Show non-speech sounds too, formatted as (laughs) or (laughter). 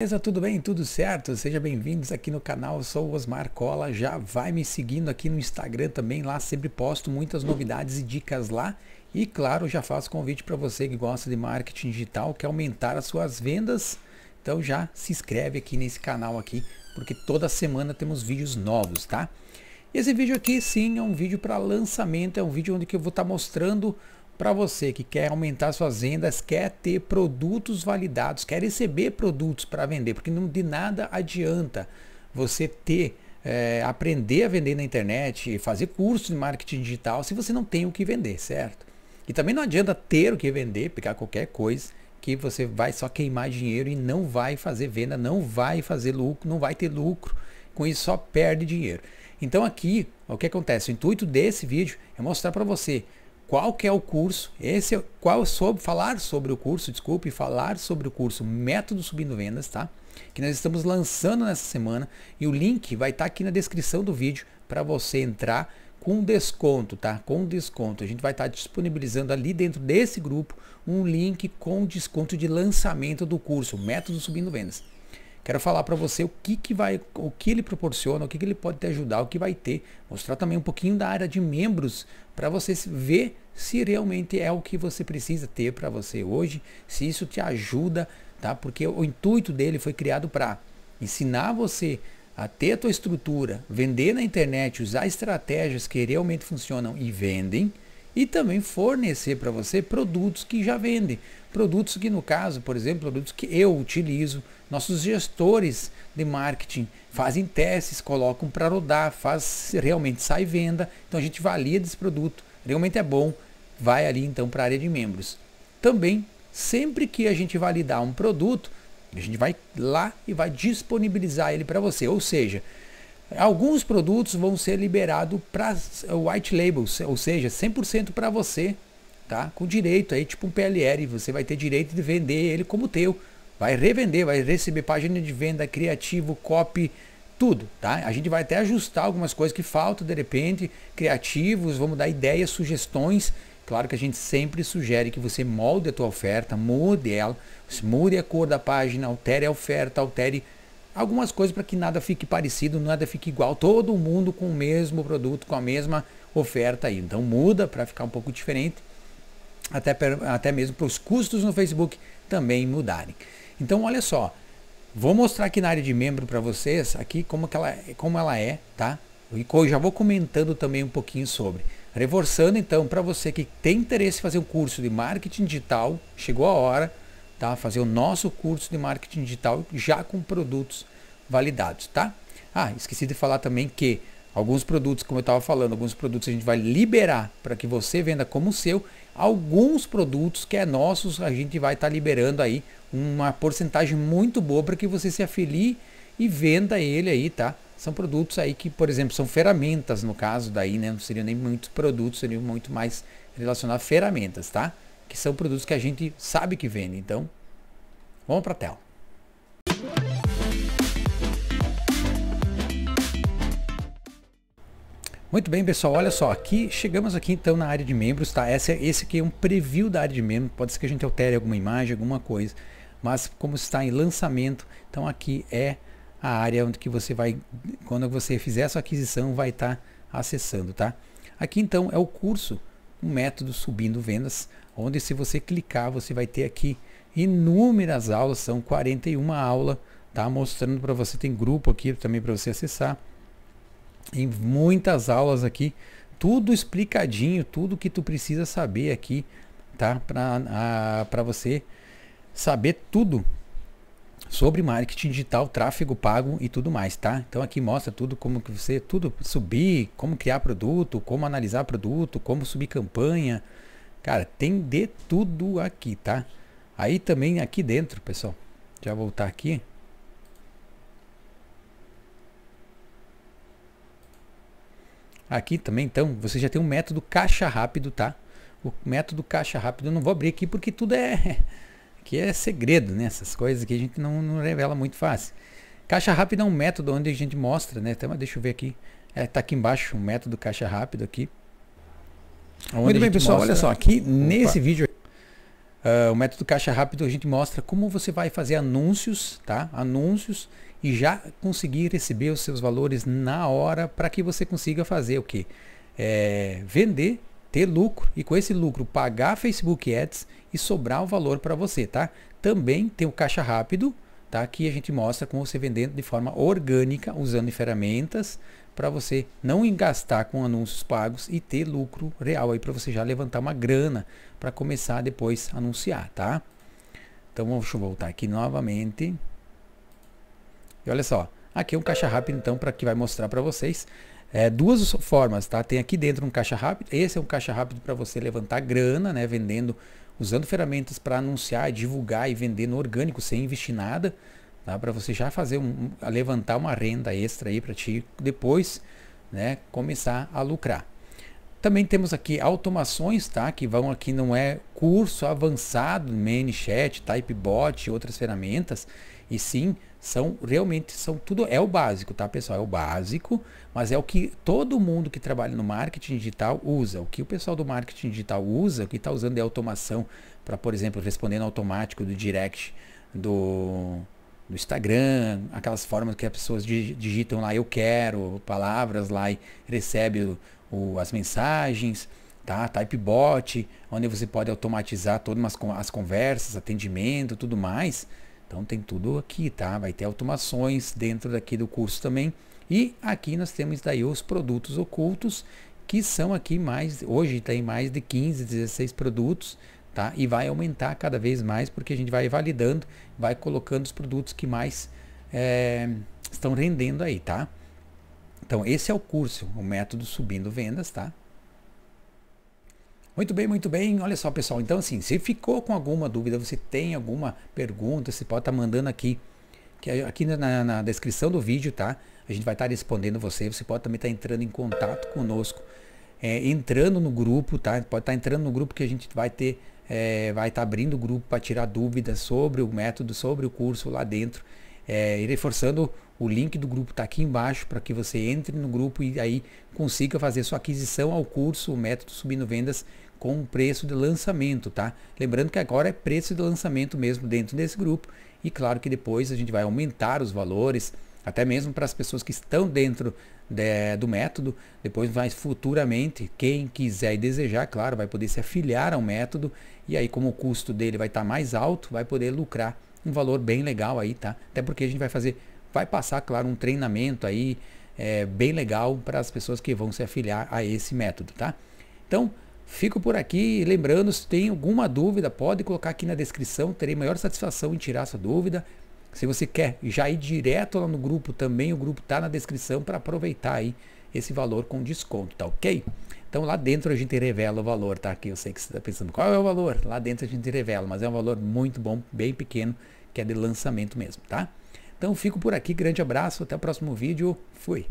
Beleza, tudo bem? Tudo certo? Sejam bem-vindos aqui no canal, eu sou o Osmar Cola, já vai me seguindo aqui no Instagram também, lá sempre posto muitas novidades e dicas lá. E claro, já faço convite para você que gosta de marketing digital, quer aumentar as suas vendas, então já se inscreve aqui nesse canal aqui, porque toda semana temos vídeos novos, tá? Esse vídeo aqui sim é um vídeo para lançamento, é um vídeo onde que eu vou estar tá mostrando para você que quer aumentar suas vendas, quer ter produtos validados, quer receber produtos para vender, porque não de nada adianta você ter é, aprender a vender na internet, fazer curso de marketing digital, se você não tem o que vender, certo? E também não adianta ter o que vender, pegar qualquer coisa que você vai só queimar dinheiro e não vai fazer venda, não vai fazer lucro, não vai ter lucro. Com isso só perde dinheiro. Então aqui, o que acontece? O intuito desse vídeo é mostrar para você qual que é o curso, esse é, qual sobre falar sobre o curso, desculpe, falar sobre o curso Método Subindo Vendas, tá? Que nós estamos lançando nessa semana e o link vai estar tá aqui na descrição do vídeo para você entrar com desconto, tá? Com desconto. A gente vai estar tá disponibilizando ali dentro desse grupo um link com desconto de lançamento do curso Método Subindo Vendas. Quero falar para você o que, que vai, o que ele proporciona, o que, que ele pode te ajudar, o que vai ter, mostrar também um pouquinho da área de membros para você ver se realmente é o que você precisa ter para você hoje, se isso te ajuda, tá? Porque o intuito dele foi criado para ensinar você a ter a tua estrutura, vender na internet, usar estratégias que realmente funcionam e vendem, e também fornecer para você produtos que já vendem. Produtos que, no caso, por exemplo, produtos que eu utilizo, nossos gestores de marketing fazem testes, colocam para rodar, faz realmente sai venda. Então a gente valida esse produto, realmente é bom, vai ali então para a área de membros. Também, sempre que a gente validar um produto, a gente vai lá e vai disponibilizar ele para você. Ou seja, alguns produtos vão ser liberados para white labels, ou seja, 100% para você, tá? Com direito aí, tipo um PLR, você vai ter direito de vender ele como teu. Vai revender, vai receber página de venda, criativo, copy, tudo, tá? A gente vai até ajustar algumas coisas que faltam de repente, criativos, vamos dar ideias, sugestões Claro que a gente sempre sugere que você molde a tua oferta, mude ela, mude a cor da página, altere a oferta, altere algumas coisas para que nada fique parecido, nada fique igual, todo mundo com o mesmo produto, com a mesma oferta aí. Então muda para ficar um pouco diferente, até, até mesmo para os custos no Facebook também mudarem. Então olha só, vou mostrar aqui na área de membro para vocês aqui como, que ela, como ela é, tá? E já vou comentando também um pouquinho sobre. Reforçando então para você que tem interesse em fazer um curso de marketing digital, chegou a hora, tá? Fazer o nosso curso de marketing digital já com produtos validados, tá? Ah, esqueci de falar também que alguns produtos, como eu estava falando, alguns produtos a gente vai liberar para que você venda como seu, alguns produtos que é nossos, a gente vai estar tá liberando aí uma porcentagem muito boa para que você se afilie e venda ele aí, tá? são produtos aí que, por exemplo, são ferramentas no caso daí, né? Não seriam nem muitos produtos, seriam muito mais relacionados a ferramentas, tá? Que são produtos que a gente sabe que vende. Então, vamos para a tela. Muito bem, pessoal. Olha só, aqui chegamos aqui então na área de membros, tá? Esse, esse aqui é um preview da área de membros. Pode ser que a gente altere alguma imagem, alguma coisa, mas como está em lançamento, então aqui é a área onde que você vai, quando você fizer a sua aquisição, vai estar tá acessando, tá? Aqui então é o curso, um método subindo vendas, onde se você clicar, você vai ter aqui inúmeras aulas, são 41 aulas, tá? Mostrando para você, tem grupo aqui também para você acessar. em muitas aulas aqui, tudo explicadinho, tudo que tu precisa saber aqui, tá? Para você saber tudo sobre marketing digital, tráfego pago e tudo mais, tá? Então aqui mostra tudo como que você tudo subir, como criar produto, como analisar produto, como subir campanha. Cara, tem de tudo aqui, tá? Aí também aqui dentro, pessoal. Já voltar aqui. Aqui também, então, você já tem um método caixa rápido, tá? O método caixa rápido, eu não vou abrir aqui porque tudo é (laughs) que é segredo, né? Essas coisas que a gente não, não revela muito fácil. Caixa rápida é um método onde a gente mostra, né? Então, deixa eu ver aqui. É, tá aqui embaixo o um método caixa rápido aqui. Muito bem, pessoal. Mostra... Olha só, aqui Opa. nesse vídeo, uh, o método caixa rápido a gente mostra como você vai fazer anúncios, tá? Anúncios e já conseguir receber os seus valores na hora para que você consiga fazer o que? É, vender ter lucro e com esse lucro pagar Facebook Ads e sobrar o valor para você, tá? Também tem o caixa rápido, tá? Que a gente mostra como você vendendo de forma orgânica, usando ferramentas para você não gastar com anúncios pagos e ter lucro real aí para você já levantar uma grana para começar depois a anunciar, tá? Então vamos voltar aqui novamente. E olha só, aqui é um caixa rápido então para que vai mostrar para vocês é, duas formas, tá? Tem aqui dentro um caixa rápido. Esse é um caixa rápido para você levantar grana, né? Vendendo, usando ferramentas para anunciar, divulgar e vender no orgânico sem investir nada, tá? Para você já fazer um, levantar uma renda extra aí para ti depois, né? Começar a lucrar. Também temos aqui automações, tá? Que vão aqui, não é curso avançado, ManyChat, TypeBot, outras ferramentas. E sim, são realmente são tudo é o básico, tá, pessoal? É o básico, mas é o que todo mundo que trabalha no marketing digital usa. O que o pessoal do marketing digital usa, o que está usando é automação para, por exemplo, responder no automático do direct do do Instagram, aquelas formas que as pessoas digitam lá eu quero, palavras lá e recebe o, o, as mensagens, tá? Typebot, onde você pode automatizar todas as conversas, atendimento, tudo mais. Então tem tudo aqui, tá? Vai ter automações dentro daqui do curso também. E aqui nós temos daí os produtos ocultos, que são aqui mais, hoje tem mais de 15, 16 produtos, tá? E vai aumentar cada vez mais, porque a gente vai validando, vai colocando os produtos que mais é, estão rendendo aí, tá? Então esse é o curso, o método subindo vendas, tá? Muito bem, muito bem. Olha só, pessoal. Então, assim, se ficou com alguma dúvida, você tem alguma pergunta, você pode estar tá mandando aqui. Que aqui na, na, descrição do vídeo, tá? A gente vai estar tá respondendo você. Você pode também estar tá entrando em contato conosco. É, entrando no grupo, tá? Pode estar tá entrando no grupo que a gente vai ter. É, vai estar tá abrindo o grupo para tirar dúvidas sobre o método, sobre o curso lá dentro. É, e reforçando, o link do grupo está aqui embaixo para que você entre no grupo e aí consiga fazer sua aquisição ao curso o Método Subindo Vendas com preço de lançamento, tá? Lembrando que agora é preço de lançamento mesmo dentro desse grupo e claro que depois a gente vai aumentar os valores, até mesmo para as pessoas que estão dentro de, do método, depois vai futuramente, quem quiser e desejar, claro, vai poder se afiliar ao método e aí como o custo dele vai estar tá mais alto, vai poder lucrar um valor bem legal aí, tá? Até porque a gente vai fazer, vai passar, claro, um treinamento aí é, bem legal para as pessoas que vão se afiliar a esse método, tá? Então, fico por aqui. Lembrando, se tem alguma dúvida, pode colocar aqui na descrição, terei maior satisfação em tirar sua dúvida. Se você quer já ir direto lá no grupo também, o grupo tá na descrição para aproveitar aí esse valor com desconto, tá ok? Então lá dentro a gente revela o valor, tá? Aqui eu sei que você está pensando, qual é o valor? Lá dentro a gente revela, mas é um valor muito bom, bem pequeno, que é de lançamento mesmo, tá? Então fico por aqui, grande abraço, até o próximo vídeo, fui!